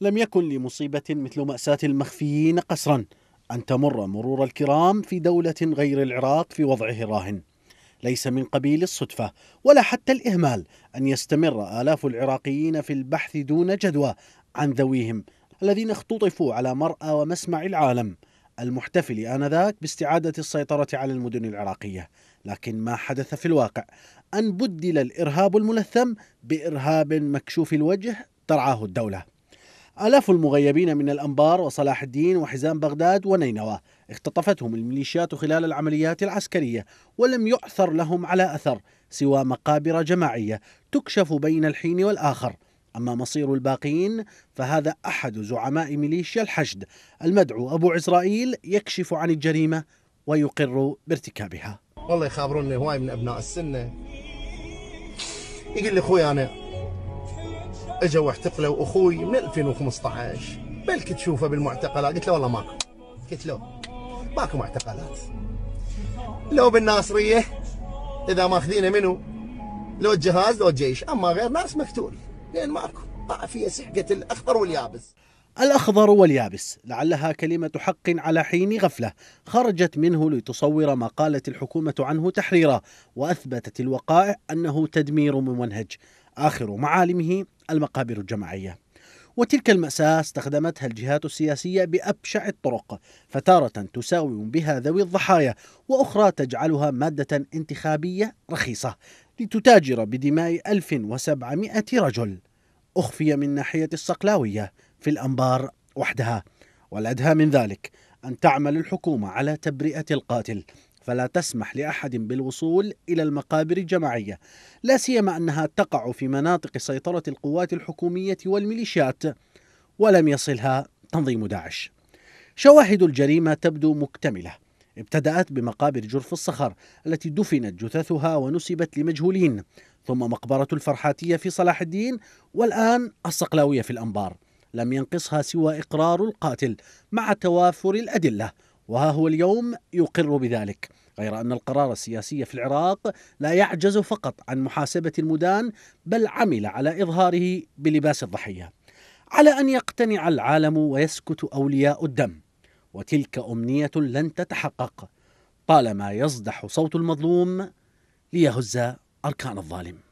لم يكن لمصيبة مثل مأساة المخفيين قسرا أن تمر مرور الكرام في دولة غير العراق في وضعه الراهن ليس من قبيل الصدفة ولا حتى الإهمال أن يستمر آلاف العراقيين في البحث دون جدوى عن ذويهم الذين اختطفوا على مرأى ومسمع العالم المحتفل آنذاك باستعادة السيطرة على المدن العراقية لكن ما حدث في الواقع أن بدل الإرهاب الملثم بإرهاب مكشوف الوجه ترعاه الدولة آلاف المغيبين من الأنبار وصلاح الدين وحزام بغداد ونينوى اختطفتهم الميليشيات خلال العمليات العسكرية ولم يعثر لهم على أثر سوى مقابر جماعية تكشف بين الحين والآخر أما مصير الباقين فهذا أحد زعماء ميليشيا الحشد المدعو أبو عزرائيل يكشف عن الجريمة ويقر بارتكابها والله يخابروني هواي من أبناء السنة يقول لي أخوي أنا اجوا واعتقلوا اخوي من 2015 بالك تشوفه بالمعتقلات قلت له والله ماكو قلت له ماكو معتقلات لو بالناصريه اذا ماخذينه منو لو الجهاز لو الجيش اما غير ناس مقتول لان ماكو ما في سحقه الاخضر واليابس الأخضر واليابس لعلها كلمة حق على حين غفلة خرجت منه لتصور ما قالت الحكومة عنه تحريرا وأثبتت الوقائع أنه تدمير ممنهج آخر معالمه المقابر الجماعية وتلك المأساة استخدمتها الجهات السياسية بأبشع الطرق فتارة تساوم بها ذوي الضحايا وأخرى تجعلها مادة انتخابية رخيصة لتتاجر بدماء 1700 رجل أخفي من ناحية الصقلاوية في الأنبار وحدها والأدهى من ذلك أن تعمل الحكومة على تبرئة القاتل فلا تسمح لاحد بالوصول الى المقابر الجماعيه، لا سيما انها تقع في مناطق سيطره القوات الحكوميه والميليشيات، ولم يصلها تنظيم داعش. شواهد الجريمه تبدو مكتمله. ابتدأت بمقابر جرف الصخر التي دفنت جثثها ونسبت لمجهولين، ثم مقبرة الفرحاتية في صلاح الدين، والآن الصقلاوية في الأنبار. لم ينقصها سوى إقرار القاتل مع توافر الأدلة وها هو اليوم يقر بذلك غير أن القرار السياسي في العراق لا يعجز فقط عن محاسبة المدان بل عمل على إظهاره بلباس الضحية على أن يقتنع العالم ويسكت أولياء الدم وتلك أمنية لن تتحقق طالما يصدح صوت المظلوم ليهز أركان الظالم